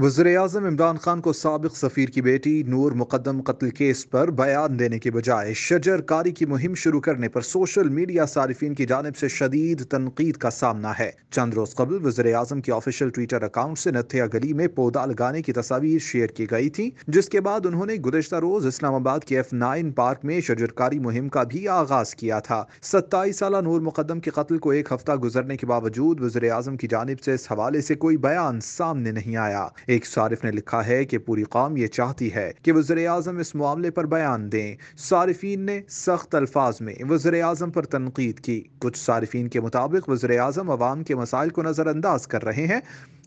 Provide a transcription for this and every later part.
वजर अजम इमरान खान को सबक सफ़ीर की बेटी नूर मुकदम कत्ल केस पर बयान देने के बजाय शजर कारी की मुहिम शुरू करने पर सोशल मीडिया सार्फिन की जानब से शदीद तनकीद का सामना है चंद रोज कबल वजर अजम के ऑफिशियल ट्विटर अकाउंट से नथिया गली में पौधा लगाने की तस्वीर शेयर की गई थी जिसके बाद उन्होंने गुजशत रोज इस्लामाबाद के एफ नाइन पार्क में शजरकारी मुहिम का भी आगाज किया था सत्ताईस साल नूर मुकदम के कत्ल को एक हफ्ता गुजरने के बावजूद वजर अजम की जानब से इस हवाले से कोई बयान सामने नहीं आया एक सारिफ ने लिखा है कि पूरी कौम ये चाहती है कि वजर अजम इस मामले पर बयान दें सार्फिन ने सख्त अल्फाज में वजर अजम पर तनकीद की कुछ सार्फिन के मुताबिक वजर अजम अवाम के मसाइल को नज़रअंदाज कर रहे हैं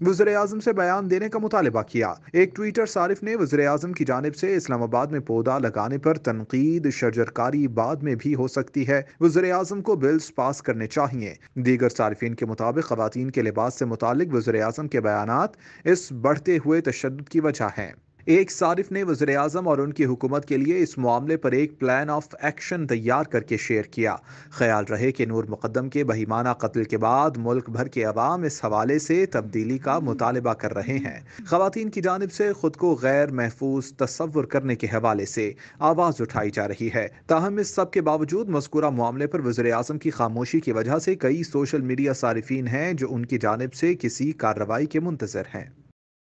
वजर अजम से बयान देने का मुतालबा किया एक ट्विटर सारिफ ने वजर अजम की जानब से इस्लामाबाद में पौधा लगाने पर तनकीद शर्जरकारी बाद में भी हो सकती है वजर अजम को बिल्स पास करने चाहिए दीगर सार्फिन के मुताबिक खुवान के लिबास से मुतल वजर अजम के बयान इस बढ़ते बढ़ते हुए तशद की वजह है एक सारिफ ने वजर अजम और उनकी हुकूमत के लिए इस मामले पर एक प्लान ऑफ एक्शन तैयार करके शेयर किया ख्याल रहे कि नूर मुकदम के बहिमाना कत्ल के बाद मुल्क भर के अवाम इस हवाले से तब्दीली का मुतालबा कर रहे हैं खातन की जानब से खुद को गैर महफूज तस्वुर करने के हवाले से आवाज़ उठाई जा रही है ताहम इस सब के बावजूद मस्कूरा मामले पर वजर अजम की खामोशी की वजह से कई सोशल मीडिया सार्फिन हैं जो उनकी जानब से किसी कार्रवाई के मुंतजर हैं